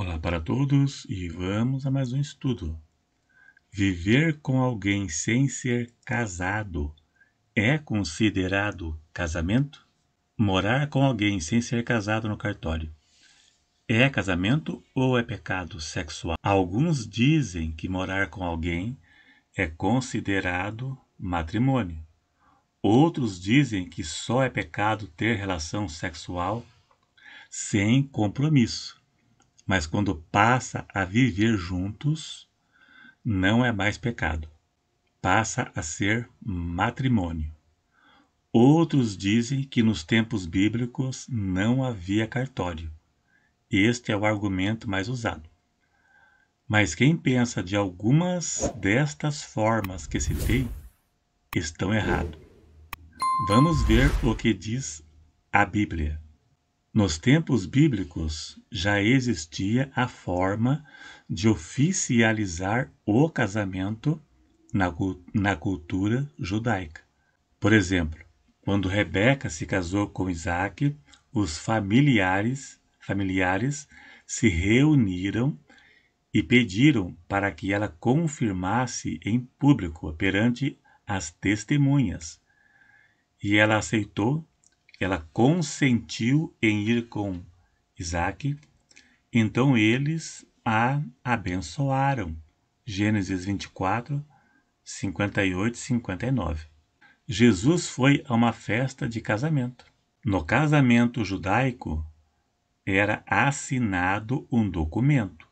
Olá para todos e vamos a mais um estudo. Viver com alguém sem ser casado é considerado casamento? Morar com alguém sem ser casado no cartório é casamento ou é pecado sexual? Alguns dizem que morar com alguém é considerado matrimônio. Outros dizem que só é pecado ter relação sexual sem compromisso mas quando passa a viver juntos, não é mais pecado. Passa a ser matrimônio. Outros dizem que nos tempos bíblicos não havia cartório. Este é o argumento mais usado. Mas quem pensa de algumas destas formas que citei estão errado. Vamos ver o que diz a Bíblia. Nos tempos bíblicos já existia a forma de oficializar o casamento na, na cultura judaica. Por exemplo, quando Rebeca se casou com Isaac, os familiares, familiares se reuniram e pediram para que ela confirmasse em público perante as testemunhas. E ela aceitou ela consentiu em ir com Isaac, então eles a abençoaram. Gênesis 24, 58 e 59. Jesus foi a uma festa de casamento. No casamento judaico, era assinado um documento.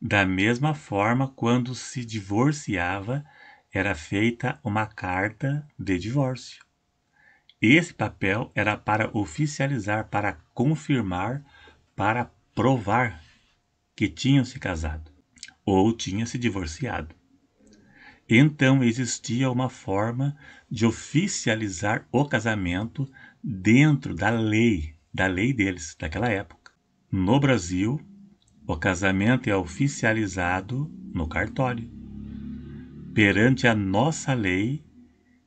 Da mesma forma, quando se divorciava, era feita uma carta de divórcio. Esse papel era para oficializar, para confirmar, para provar que tinham se casado ou tinha se divorciado. Então existia uma forma de oficializar o casamento dentro da lei, da lei deles, daquela época. No Brasil, o casamento é oficializado no cartório. Perante a nossa lei,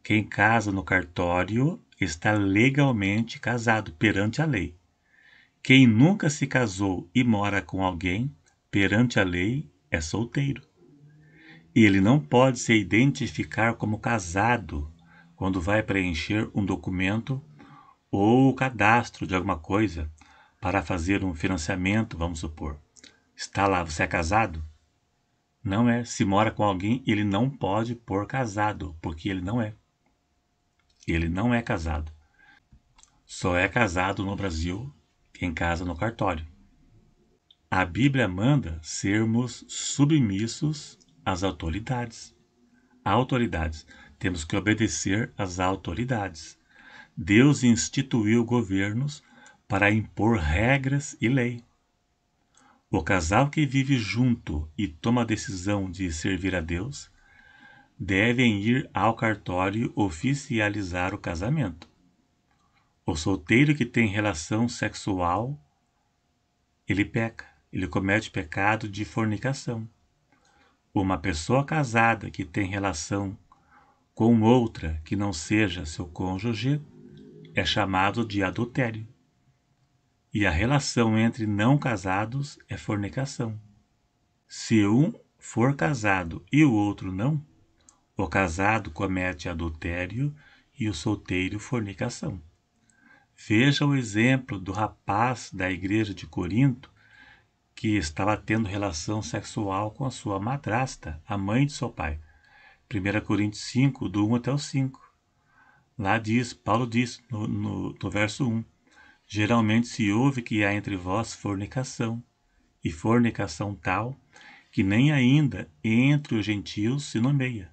quem casa no cartório está legalmente casado perante a lei. Quem nunca se casou e mora com alguém, perante a lei, é solteiro. Ele não pode se identificar como casado quando vai preencher um documento ou o cadastro de alguma coisa para fazer um financiamento, vamos supor. Está lá, você é casado? Não é. Se mora com alguém, ele não pode pôr casado, porque ele não é. Ele não é casado. Só é casado no Brasil quem casa no cartório. A Bíblia manda sermos submissos às autoridades. Autoridades. Temos que obedecer às autoridades. Deus instituiu governos para impor regras e lei. O casal que vive junto e toma a decisão de servir a Deus devem ir ao cartório oficializar o casamento. O solteiro que tem relação sexual, ele peca, ele comete pecado de fornicação. Uma pessoa casada que tem relação com outra que não seja seu cônjuge é chamado de adultério. E a relação entre não casados é fornicação. Se um for casado e o outro não, o casado comete adultério e o solteiro fornicação. Veja o exemplo do rapaz da igreja de Corinto que estava tendo relação sexual com a sua madrasta, a mãe de seu pai. 1 Coríntios 5, do 1 até o 5. Lá diz, Paulo diz no, no, no verso 1: Geralmente se ouve que há entre vós fornicação, e fornicação tal que nem ainda entre os gentios se nomeia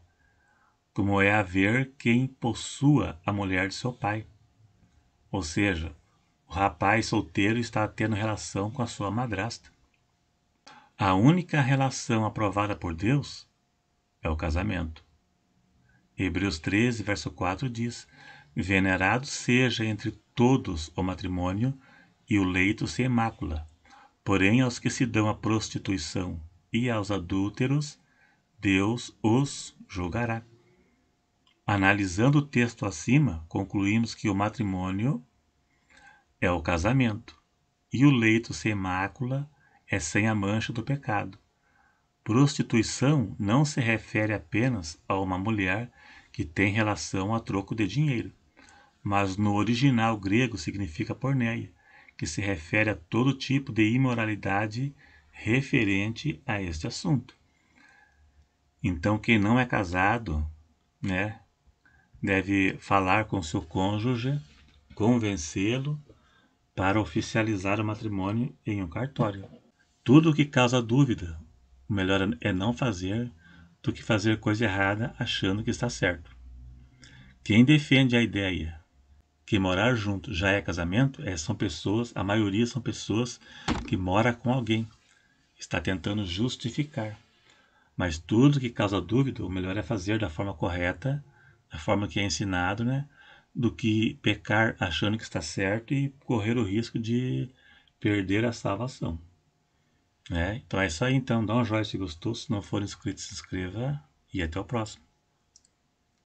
como é haver quem possua a mulher de seu pai. Ou seja, o rapaz solteiro está tendo relação com a sua madrasta. A única relação aprovada por Deus é o casamento. Hebreus 13, verso 4 diz: Venerado seja entre todos o matrimônio e o leito sem mácula. Porém, aos que se dão à prostituição e aos adúlteros, Deus os julgará. Analisando o texto acima, concluímos que o matrimônio é o casamento e o leito sem mácula é sem a mancha do pecado. Prostituição não se refere apenas a uma mulher que tem relação a troco de dinheiro, mas no original grego significa porneia, que se refere a todo tipo de imoralidade referente a este assunto. Então, quem não é casado, né, deve falar com seu cônjuge, convencê-lo para oficializar o matrimônio em um cartório. Tudo que causa dúvida, o melhor é não fazer do que fazer coisa errada achando que está certo. Quem defende a ideia que morar junto já é casamento, é, são pessoas, a maioria são pessoas que mora com alguém. Está tentando justificar. Mas tudo que causa dúvida, o melhor é fazer da forma correta a forma que é ensinado, né? Do que pecar achando que está certo e correr o risco de perder a salvação. Né? Então é isso aí, então. Dá um joinha se gostou. Se não for inscrito, se inscreva. E até o próximo.